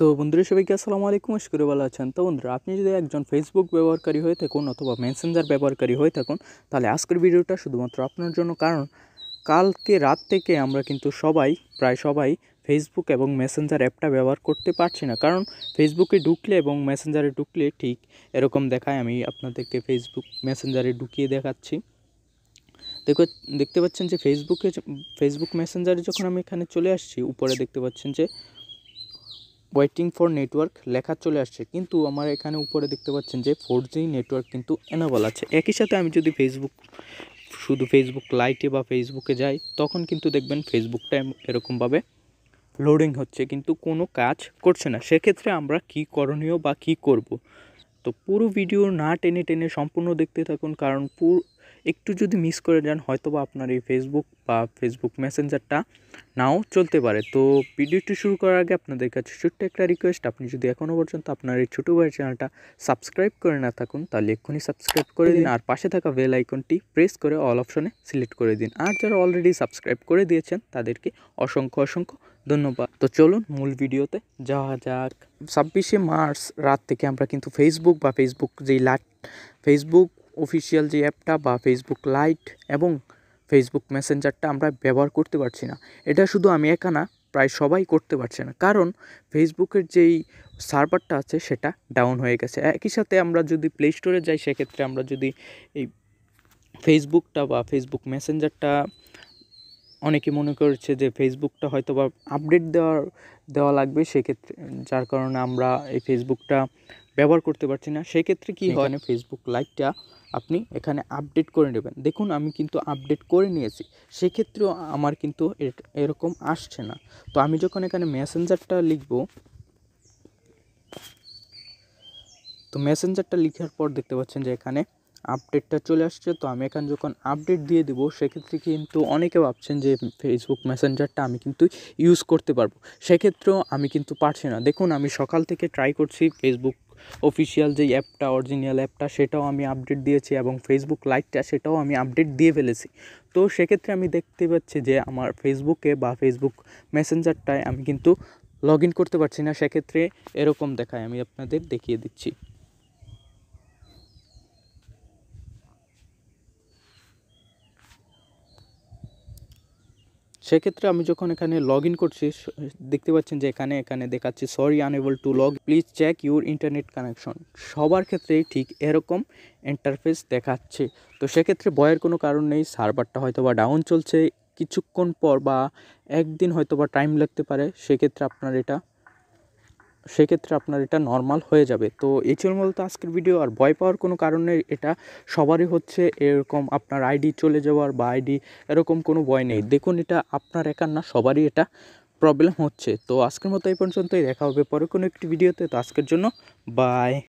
তো বন্ধুরা সবাইকে আসসালামু আলাইকুম শুকুর ভালো আছেন তো বন্ধুরা আপনি যদি একজন ফেসবুক ব্যবহারকারী হয়ে থাকুন অথবা মেসেঞ্জার ব্যবহারকারী হয়ে থাকুন তাহলে আজকের ভিডিওটা শুধুমাত্র আপনার জন্য কারণ কালকে রাত থেকে আমরা কিন্তু সবাই প্রায় সবাই ফেসবুক এবং মেসেঞ্জার অ্যাপটা ব্যবহার করতে পারছি না কারণ ফেসবুকে ঢুকলে এবং মেসেঞ্জারে ঢুকলে ঠিক এরকম দেখায় আমি আপনাদেরকে ফেসবুক মেসেঞ্জারে ঢুকিয়ে দেখাচ্ছি দেখো দেখতে পাচ্ছেন যে ফেসবুকে ফেসবুক মেসেঞ্জারে যখন আমি এখানে চলে আসছি উপরে দেখতে পাচ্ছেন যে ওয়েটিং ফর নেটওয়ার্ক লেখা চলে আসছে কিন্তু আমার এখানে উপরে দেখতে পাচ্ছেন যে ফোর জি নেটওয়ার্ক কিন্তু অ্যানাবল আছে একই সাথে আমি যদি ফেসবুক শুধু ফেসবুক লাইটে বা ফেসবুকে যাই তখন কিন্তু দেখবেন ফেসবুকটা এরকমভাবে লোডিং হচ্ছে কিন্তু কোনো কাজ করছে না সেক্ষেত্রে আমরা কি করণীয় বা কি করব। তো পুরো ভিডিও না টেনে টেনে সম্পূর্ণ দেখতে থাকুন কারণ পুরো একটু যদি মিস করে যান হয়তো বা আপনার এই ফেসবুক বা ফেসবুক মেসেঞ্জারটা নাও চলতে পারে তো ভিডিওটি শুরু করার আগে আপনাদের কাছে ছোট্ট একটা রিকোয়েস্ট আপনি যদি এখনও পর্যন্ত আপনার এই ছোটো ভাইয়ের চ্যানেলটা সাবস্ক্রাইব করে না থাকুন তাহলে এক্ষুনি সাবস্ক্রাইব করে দিন আর পাশে থাকা বেল আইকনটি প্রেস করে অল অপশনে সিলেক্ট করে দিন আর যারা অলরেডি সাবস্ক্রাইব করে দিয়েছেন তাদেরকে অসংখ্য অসংখ্য ধন্যবাদ তো চলুন মূল ভিডিওতে যাওয়া যাক ছাব্বিশে মার্চ রাত থেকে আমরা কিন্তু ফেসবুক বা ফেসবুক যেই লাট ফেসবুক অফিসিয়াল যে অ্যাপটা বা ফেসবুক লাইট এবং ফেসবুক মেসেঞ্জারটা আমরা ব্যবহার করতে পারছি না এটা শুধু আমি একা না প্রায় সবাই করতে পারছে না কারণ ফেসবুকের যেই সার্ভারটা আছে সেটা ডাউন হয়ে গেছে একই সাথে আমরা যদি প্লে স্টোরে যাই সেক্ষেত্রে আমরা যদি এই ফেসবুকটা বা ফেসবুক মেসেঞ্জারটা অনেকে মনে করছে যে ফেসবুকটা হয়তো বা আপডেট দেওয়ার দেওয়া লাগবে সেক্ষেত্রে যার কারণে আমরা এই ফেসবুকটা ব্যবহার করতে পারছি না সেক্ষেত্রে কী হয় ফেসবুক লাইটটা আপনি এখানে আপডেট করে নেবেন দেখুন আমি কিন্তু আপডেট করে নিয়েছি সেক্ষেত্রেও আমার কিন্তু এরকম আসছে না তো আমি যখন এখানে মেসেঞ্জারটা লিখব তো মেসেঞ্জারটা লিখার পর দেখতে পাচ্ছেন যে এখানে আপডেটটা চলে আসছে তো আমি এখানে যখন আপডেট দিয়ে দেবো সেক্ষেত্রে কিন্তু অনেকে ভাবছেন যে ফেসবুক মেসেঞ্জারটা আমি কিন্তু ইউজ করতে পারবো সেক্ষেত্রেও আমি কিন্তু পারছি না দেখুন আমি সকাল থেকে ট্রাই করছি ফেসবুক অফিসিয়াল যে অ্যাপটা অরিজিনাল অ্যাপটা সেটাও আমি আপডেট দিয়েছি এবং ফেসবুক লাইকটা সেটাও আমি আপডেট দিয়ে ফেলেছি তো সেক্ষেত্রে আমি দেখতে পাচ্ছি যে আমার ফেসবুকে বা ফেসবুক মেসেঞ্জারটায় আমি কিন্তু লগ ইন করতে পারছি না সেক্ষেত্রে এরকম দেখায় আমি আপনাদের দেখিয়ে দিচ্ছি সেক্ষেত্রে আমি যখন এখানে লগ ইন করছি দেখতে পাচ্ছেন যে এখানে এখানে দেখাচ্ছে sorry unable to log please check your internet connection সবার ক্ষেত্রে ঠিক এরকম ইন্টারফেস দেখাচ্ছে তো সেক্ষেত্রে ভয়ের কোনো কারণ নেই সার্ভারটা হয়তো বা ডাউন চলছে কিছুক্ষণ পর বা একদিন হয়তো বা টাইম লাগতে পারে সেক্ষেত্রে আপনার এটা সেক্ষেত্রে আপনার এটা নর্মাল হয়ে যাবে তো এই ছিল মূলত আজকের ভিডিও আর ভয় পাওয়ার কোনো কারণে এটা সবারই হচ্ছে এরকম আপনার আইডি চলে যাওয়ার বা আইডি এরকম কোনো ভয় নেই দেখুন এটা আপনার একার না সবারই এটা প্রবলেম হচ্ছে তো আজকের মতো এই পর্যন্তই দেখা হবে পরে কোনো একটি ভিডিওতে তো আজকের জন্য বাই